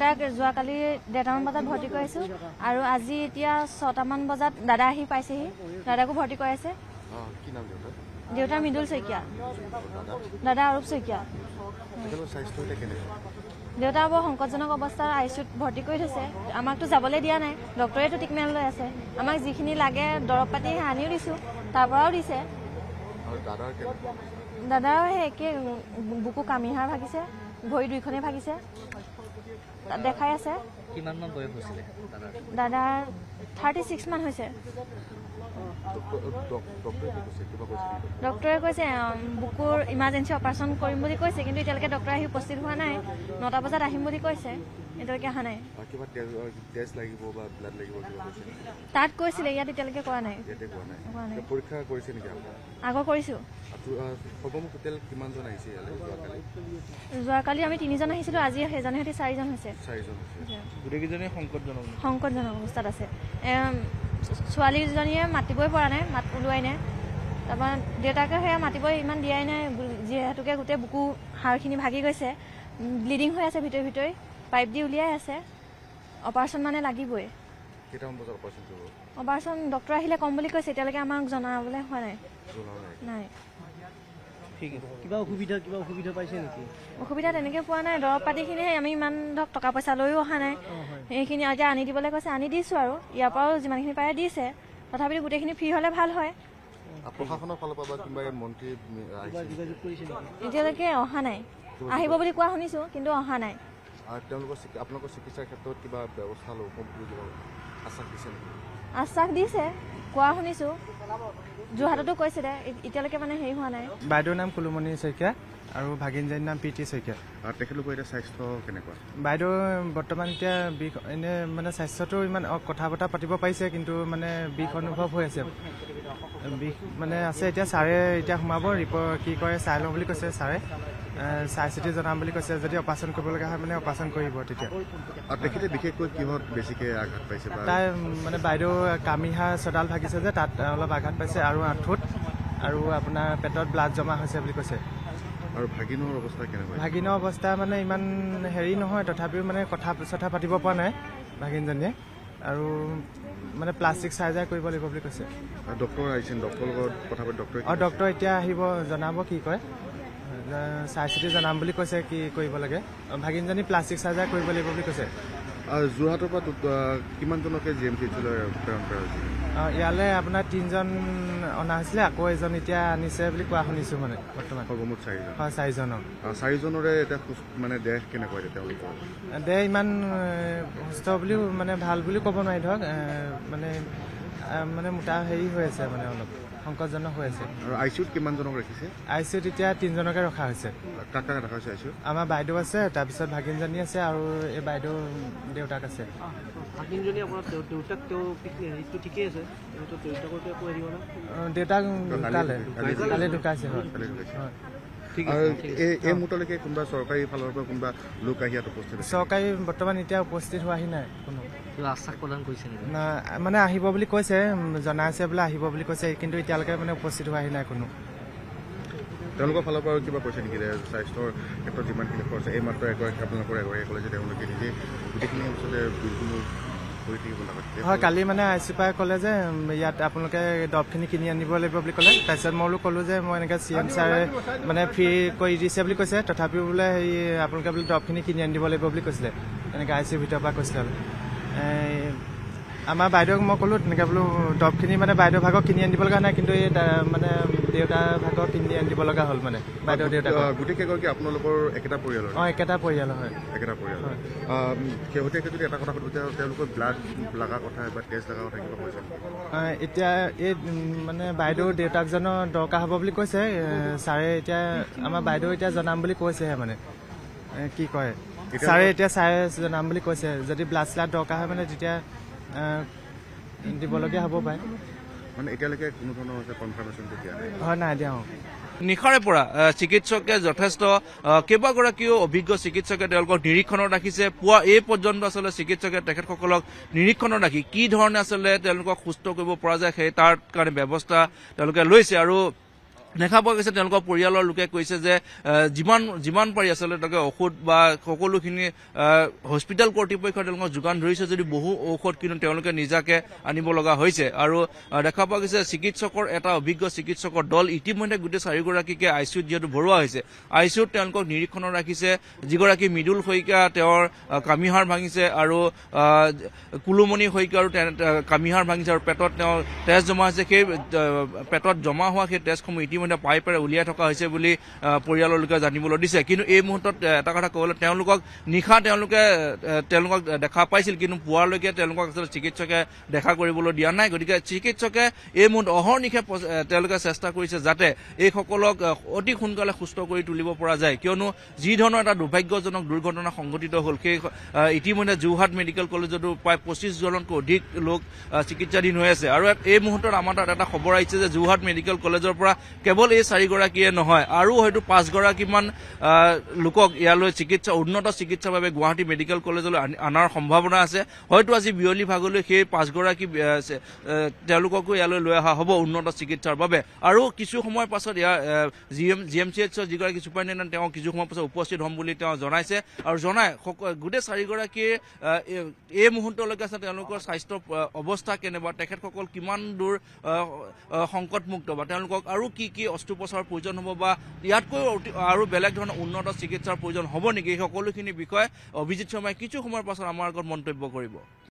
দেউতাক যোৱাকালি ডেৰটামান বজাত ভৰ্তি কৰাইছোঁ আৰু আজি এতিয়া ছটামান বজাত দাদা আহি পাইছেহি দাদাকো ভৰ্তি কৰাইছে দেউতা মৃদুল শইকীয়া দাদা অৰূপ শইকীয়া দেউতা বৰ সংকটজনক অৱস্থাত আই চিউত ভৰ্তি কৰি থৈছে আমাকতো যাবলৈ দিয়া নাই ডক্টৰেতো ট্ৰিটমেণ্ট লৈ আছে আমাক যিখিনি লাগে দৰৱ পাতি আনিও দিছোঁ তাৰ পৰাও দিছে দাদাও সেই একেই বুকু কামিহাৰ ভাগিছে ভৰি দুইখনেই ভাগিছে দেখাই আছে কিমান মান বয়স হৈছিলে দাদাৰ থাৰ্টি মান হৈছে কৈছে বুকুৰ ইমাৰ্জেঞ্চি অপাৰেশ্যন কৰিম বুলি কৈছে কিন্তু এতিয়ালৈকে ডক্টৰ আহি উপস্থিত হোৱা নাই নটা বজাত আহিম কৈছে এতিয়ালৈকে অহা নাই তাত কৈছিলে ইয়াত এতিয়ালৈকে কৰা নাই পৰীক্ষা কৰিছে নেকি আগৰ কৰিছো যোৱাকালি আমি তিনিজন আহিছিলো আজি সেইজনে সৈতে চাৰিজন হৈছে সংকটজনক অৱস্থাত আছে ছোৱালীজনীয়ে মাতিবই পৰা নাই মাত ওলোৱাই নাই তাৰপৰা দেউতাকে সেয়া মাতিবই ইমান দিয়াই নাই যিহেতুকে গোটেই বুকু হাড়খিনি ভাগি গৈছে ব্লিডিং হৈ আছে ভিতৰি ভিতৰি পাইপ দি উলিয়াই আছে অপাৰেশ্যন মানে লাগিবই অপাৰেশ্যন ডক্টৰ আহিলে কম বুলি কৈছে এতিয়ালৈকে আমাক জনাবলৈ হোৱা নাই নাই কিবা অসুবিধা কিবা তেনেকে পোৱা নাই দৰৱ পাতিখিনিহে আমি ইমান ধৰক টকা পইচা লৈও অহা নাই সেইখিনি এতিয়া আনি দিবলৈ কৈছে আনি দিছো আৰু ইয়াৰ পৰাও যিমানখিনি পাৰে দিছে তথাপিতো গোটেইখিনি ফ্ৰী হ'লে ভাল হয় এতিয়ালৈকে অহা নাই আহিব বুলি কোৱা শুনিছো কিন্তু অহা নাই আশ্বাস দিছে কোৱা শুনিছোঁ যোৰহাটতো কৈছে দে এতিয়ালৈকে মানে হেৰি হোৱা নাই বাইদেউৰ নাম কুলুমণি শইকীয়া আৰু ভাগিনজনীৰ নাম প্ৰীতি শইকীয়া আৰু তেখেতলোকৰ এতিয়া স্বাস্থ্য কেনেকুৱা বাইদেউ বৰ্তমান এতিয়া বিষ এনে মানে স্বাস্থ্যটো ইমান কথা বতৰা পাতিব পাৰিছে কিন্তু মানে বিষ অনুভৱ হৈ আছে বিষ মানে আছে এতিয়া ছাৰে এতিয়া সোমাব ৰিপ কি কৰে চাই লওঁ বুলি কৈছে ছাৰে চাই চিতি জনাম বুলি কৈছে যদি অপাৰেশ্যন লগা হয় মানে অপাৰেশ্যন কৰিব তেতিয়া মানে বাইদেউ কামিহা চডাল ভাগিছে যে তাত অলপ আঘাত পাইছে আৰু আঁঠুত আৰু আপোনাৰ পেটত ব্লাড জমা হৈছে বুলি কৈছে ভাগিনৰ অৱস্থা ভাগিনৰ অৱস্থা মানে ইমান হেৰি নহয় তথাপিও মানে কথা চথা পাতিব পৰা নাই ভাগিনজনীয়ে আৰু মানে প্লাষ্টিক চাৰ্জাৰ কৰিব লাগিব বুলি কৈছে ডক্টৰ আহিছে ডক্টৰৰ লগত কথা পাতি ডক্টৰ অঁ ডক্টৰ এতিয়া আহিব জনাব কি কয় চাই চিতি জনাম বুলি কৈছে কি কৰিব লাগে ভাগিনজনী প্লাষ্টিক চাৰ্জাৰ কৰিব লাগিব বুলি কৈছে যোৰহাটৰ পৰা কিমানজনকে জি এম চি প্ৰেৰণ কৰা ইয়ালে আপোনাৰ তিনিজন অনা হৈছিলে আকৌ এজন এতিয়া আনিছে বুলি কোৱা শুনিছো মানে বৰ্তমান চাৰিজনক চাৰিজনৰে এতিয়া মানে দেহ কেনেকুৱা তেওঁলোকৰ দেহ ইমান সুস্থ বুলিও মানে ভাল বুলিও ক'ব নোৱাৰি ধৰক মানে মানে মোটা হেৰি হৈ আছে মানে অলপ সংকটজনক হৈ আছে আৰু আই চিউত কিমানজনক ৰাখিছে আই চিউত এতিয়া তিনিজনকে ৰখা হৈছে আমাৰ বাইদেউ আছে তাৰপিছত ভাগিনজনী আছে আৰু এই বাইদেউ দেউতাক আছে দেউতাক চৰকাৰী বৰ্তমান এতিয়া উপস্থিত হোৱাহি নাই কোনো মানে আহিব বুলি কৈছে জনাইছে বোলে আহিব বুলি কৈছে কিন্তু এতিয়ালৈকে মানে উপস্থিত হোৱাহি নাই কোনো তেওঁলোকৰ ফালৰ পৰা কিবা কৈছে নেকি স্বাস্থ্যৰ ক্ষেত্ৰত যিমানখিনি খৰচ এই মাত্ৰ এগৰাকী আপোনালোকৰ এগৰাকী ক'লে যে তেওঁলোকে নিজে গোটেইখিনি আচলতে বিলখিনি কৰি থাকিব লাগে হয় কালি মানে আই চি পাই ক'লে যে ইয়াত আপোনালোকে দৰৱখিনি কিনি আনিব লাগিব বুলি ক'লে তাৰপিছত মই বোলো ক'লোঁ যে মই এনেকৈ চি এম ছাৰে মানে ফ্ৰী কৰি দিছে বুলি কৈছে তথাপিও বোলে হেৰি আপোনালোকে বোলে দৰৱখিনি কিনি আনিব লাগিব বুলি কৈছিলে এনেকৈ আই চিৰ ভিতৰৰ পৰা কৈছিলে আমাৰ বাইদেউক মই ক'লোঁ তেনেকৈ বোলো দৰৱখিনি মানে বাইদেউ ভাগৰ কিনি আনিব লগা নাই কিন্তু এই মানে দেউতা ভাগৰ কিনি আনিব লগা হ'ল মানে বাইদেউ দেউতা গোটেইকেইগৰাকী আপোনালোকৰ একেটা পৰিয়ালৰ অঁ একেটা পৰিয়ালৰ হয় একেটা পৰিয়ালৰ যদি এটা কথা সুধো তেতিয়া তেওঁলোকৰ ব্লাড লগা কথা বা তেজ লগা কথা কিবা কৈছে এতিয়া এই মানে বাইদেউ দেউতাকজনৰ দৰকাৰ হ'ব বুলি কৈছে ছাৰে এতিয়া আমাৰ বাইদেউ এতিয়া জনাম বুলি কৈছেহে মানে কি কয় চাৰে এতিয়া চাই জনাম বুলি কৈছে যদি ব্লাছ চ্লাছ দৰকাৰ হয় মানে তেতিয়া দিবলগীয়া হ'ব পাৰে নিশাৰে পৰা চিকিৎসকে যথেষ্ট কেইবাগৰাকীও অভিজ্ঞ চিকিৎসকে তেওঁলোকক নিৰীক্ষণত ৰাখিছে পুৱা এই পৰ্যন্ত আচলতে চিকিৎসকে তেখেতসকলক নিৰীক্ষণত ৰাখি কি ধৰণে আচলতে তেওঁলোকক সুস্থ কৰিব পৰা যায় সেই তাৰ কাৰণে ব্যৱস্থা তেওঁলোকে লৈছে আৰু দেখা পোৱা গৈছে তেওঁলোকৰ পৰিয়ালৰ লোকে কৈছে যে যিমান যিমান পাৰি আচলতে তেওঁলোকে ঔষধ বা সকলোখিনি হস্পিটেল কৰ্তৃপক্ষই তেওঁলোকক যোগান ধৰিছে যদি বহু ঔষধ কিন্তু তেওঁলোকে নিজাকে আনিব লগা হৈছে আৰু দেখা পোৱা গৈছে চিকিৎসকৰ এটা অভিজ্ঞ চিকিৎসকৰ দল ইতিমধ্যে গোটেই চাৰিগৰাকীকে আই চিউত যিহেতু ভৰোৱা হৈছে আই চিউত তেওঁলোকক নিৰীক্ষণত ৰাখিছে যিগৰাকী মৃদুল শইকীয়া তেওঁৰ কামিহাৰ ভাঙিছে আৰু কুলুমণি শইকীয়া আৰু কামিহাৰ ভাঙিছে আৰু পেটত তেওঁ তেজ জমা হৈছে সেই পেটত জমা হোৱা সেই তেজসমূহ ইতিমধ্যে ইতিমধ্যে পাই পেৰে উলিয়াই থকা হৈছে বুলি পৰিয়ালৰ লোকে জানিবলৈ দিছে কিন্তু এই মুহূৰ্তত এটা কথা ক'বলৈ তেওঁলোকক নিশা তেওঁলোকে তেওঁলোকক দেখা পাইছিল কিন্তু তেওঁলোকক আচলতে চিকিৎসকে দেখা কৰিবলৈ দিয়া নাই গতিকে চিকিৎসকে এই মুহূৰ্তে তেওঁলোকে চেষ্টা কৰিছে যাতে এইসকলক অতি সোনকালে সুস্থ কৰি তুলিব পৰা যায় কিয়নো যি ধৰণৰ এটা দুৰ্ভাগ্যজনক দুৰ্ঘটনা সংঘটিত হল সেই ইতিমধ্যে যোৰহাট মেডিকেল কলেজতো প্ৰায় পঁচিশ জনক অধিক লোক চিকিৎসাধীন হৈ আছে আৰু এই মুহূৰ্তত আমাৰ তাত এটা খবৰ আহিছে যে যোৰহাট মেডিকেল কলেজৰ পৰা কেৱল এই চাৰিগৰাকীয়ে নহয় আৰু হয়তো পাঁচগৰাকীমান লোকক ইয়ালৈ চিকিৎসা উন্নত চিকিৎসাৰ বাবে গুৱাহাটী মেডিকেল কলেজলৈ অনাৰ সম্ভাৱনা আছে হয়তো আজি বিয়লি ভাগলৈ সেই পাঁচগৰাকী তেওঁলোককো ইয়ালৈ লৈ অহা হ'ব উন্নত চিকিৎসাৰ বাবে আৰু কিছু সময় পাছত ইয়াৰ G M G M C এইচৰ যিগৰাকী ছুপাৰিণ্টেণ্ডেণ্ট তেওঁ কিছু সময় পাছত উপস্থিত হ'ম বুলি তেওঁ জনাইছে আৰু জনাই গোটেই চাৰিগৰাকীয়ে এই মুহূৰ্তলৈকে আছে তেওঁলোকৰ স্বাস্থ্য অৱস্থা কেনেবা তেখেতসকল কিমান দূৰ সংকটমুক্ত বা তেওঁলোকক আৰু কি কি কি অস্ত্ৰোপচাৰ প্ৰয়োজন হ'ব বা ইয়াতকৈ আৰু বেলেগ ধৰণৰ উন্নত চিকিৎসাৰ প্ৰয়োজন হ'ব নেকি সকলোখিনি বিষয়ে অভিজিৎ শৰ্মাই কিছু সময়ৰ পাছত আমাৰ আগত মন্তব্য কৰিব